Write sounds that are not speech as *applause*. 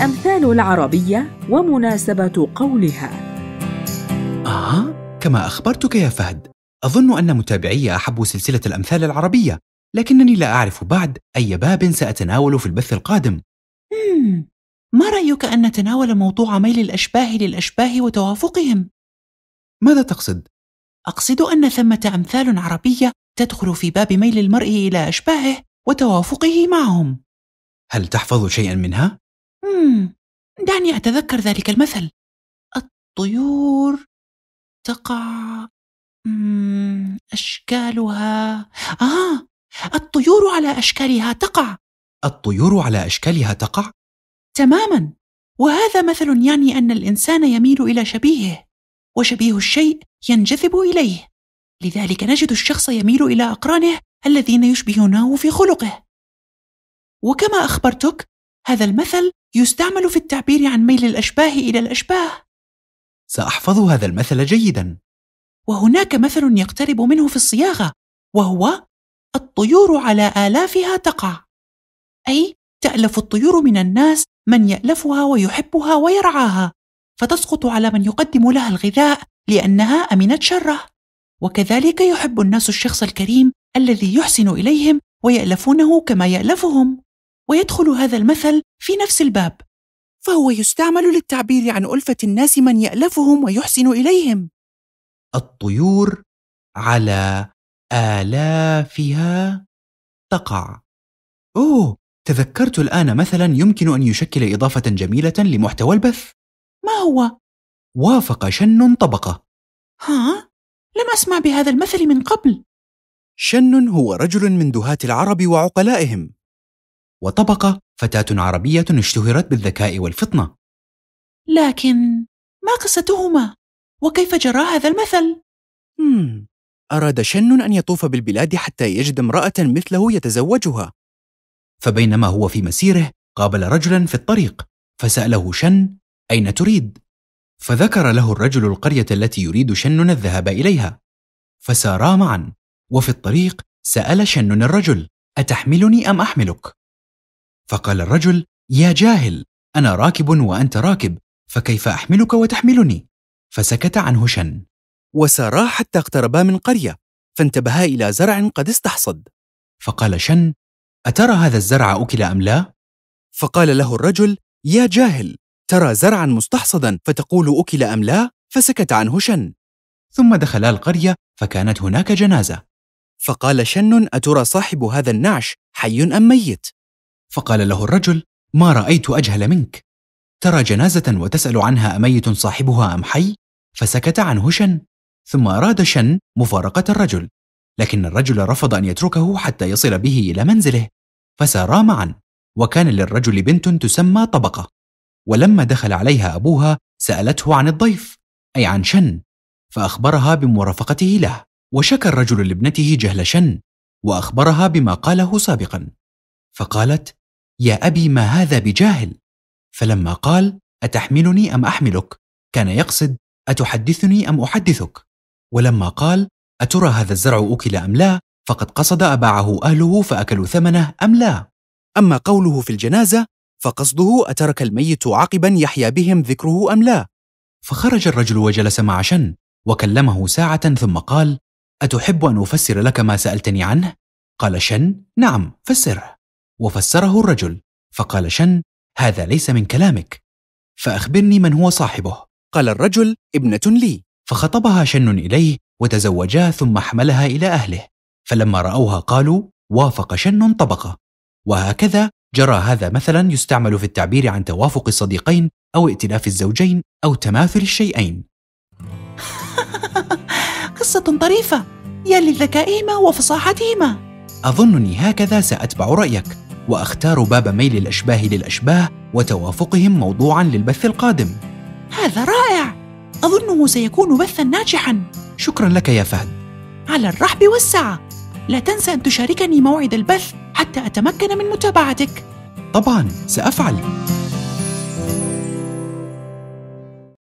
الأمثال العربية ومناسبة قولها آه كما أخبرتك يا فهد أظن أن متابعي أحبوا سلسلة الأمثال العربية لكنني لا أعرف بعد أي باب سأتناول في البث القادم مم. ما رأيك أن نتناول موضوع ميل الأشباه للأشباه وتوافقهم؟ ماذا تقصد؟ أقصد أن ثمة أمثال عربية تدخل في باب ميل المرء إلى أشباهه وتوافقه معهم هل تحفظ شيئا منها؟ مم. دعني أتذكر ذلك المثل الطيور تقع أشكالها آه الطيور على أشكالها تقع الطيور على أشكالها تقع؟ تماما وهذا مثل يعني أن الإنسان يميل إلى شبيهه وشبيه الشيء ينجذب إليه لذلك نجد الشخص يميل إلى أقرانه الذين يشبهونه في خلقه وكما أخبرتك هذا المثل يستعمل في التعبير عن ميل الأشباه إلى الأشباه. سأحفظ هذا المثل جيدا. وهناك مثل يقترب منه في الصياغة وهو الطيور على آلافها تقع. أي تألف الطيور من الناس من يألفها ويحبها ويرعاها، فتسقط على من يقدم لها الغذاء لأنها أمنت شره. وكذلك يحب الناس الشخص الكريم الذي يحسن إليهم ويألفونه كما يألفهم. ويدخل هذا المثل في نفس الباب فهو يستعمل للتعبير عن ألفة الناس من يألفهم ويحسن إليهم الطيور على آلافها تقع أوه تذكرت الآن مثلا يمكن أن يشكل إضافة جميلة لمحتوى البث ما هو؟ وافق شن طبقة ها؟ لم أسمع بهذا المثل من قبل شن هو رجل من دهاة العرب وعقلائهم وطبقة فتاة عربية اشتهرت بالذكاء والفطنة لكن ما قصتهما؟ وكيف جرى هذا المثل؟ مم. أراد شن أن يطوف بالبلاد حتى يجد امرأة مثله يتزوجها فبينما هو في مسيره قابل رجلا في الطريق فسأله شن أين تريد؟ فذكر له الرجل القرية التي يريد شن الذهاب إليها فسارا معا وفي الطريق سأل شن الرجل أتحملني أم أحملك؟ فقال الرجل يا جاهل انا راكب وانت راكب فكيف احملك وتحملني فسكت عنه شن وسارا حتى اقتربا من قريه فانتبها الى زرع قد استحصد فقال شن اترى هذا الزرع اكل ام لا فقال له الرجل يا جاهل ترى زرعا مستحصدا فتقول اكل ام لا فسكت عنه شن ثم دخلا القريه فكانت هناك جنازه فقال شن اترى صاحب هذا النعش حي ام ميت فقال له الرجل ما رايت اجهل منك ترى جنازه وتسال عنها اميت صاحبها ام حي فسكت عنه شن ثم اراد شن مفارقه الرجل لكن الرجل رفض ان يتركه حتى يصل به الى منزله فسارا معا وكان للرجل بنت تسمى طبقه ولما دخل عليها ابوها سالته عن الضيف اي عن شن فاخبرها بمرافقته له وشكى الرجل لابنته جهل شن واخبرها بما قاله سابقا فقالت يا أبي ما هذا بجاهل فلما قال أتحملني أم أحملك كان يقصد أتحدثني أم أحدثك ولما قال أترى هذا الزرع أكل أم لا فقد قصد أباعه أهله فأكلوا ثمنه أم لا أما قوله في الجنازة فقصده أترك الميت عقبا يحيا بهم ذكره أم لا فخرج الرجل وجلس مع شن وكلمه ساعة ثم قال أتحب أن أفسر لك ما سألتني عنه؟ قال شن نعم فسره وفسره الرجل فقال شن هذا ليس من كلامك فأخبرني من هو صاحبه قال الرجل ابنة لي فخطبها شن إليه وتزوجا ثم حملها إلى أهله فلما رأوها قالوا وافق شن طبقة وهكذا جرى هذا مثلا يستعمل في التعبير عن توافق الصديقين أو ائتلاف الزوجين أو تماثل الشيئين *laughs* قصة طريفة يا للذكائهما وفصاحتهما أظنني هكذا سأتبع رأيك واختار باب ميل الاشباه للاشباه وتوافقهم موضوعا للبث القادم هذا رائع اظنه سيكون بثا ناجحا شكرا لك يا فهد على الرحب والسعه لا تنسى ان تشاركني موعد البث حتى اتمكن من متابعتك طبعا سافعل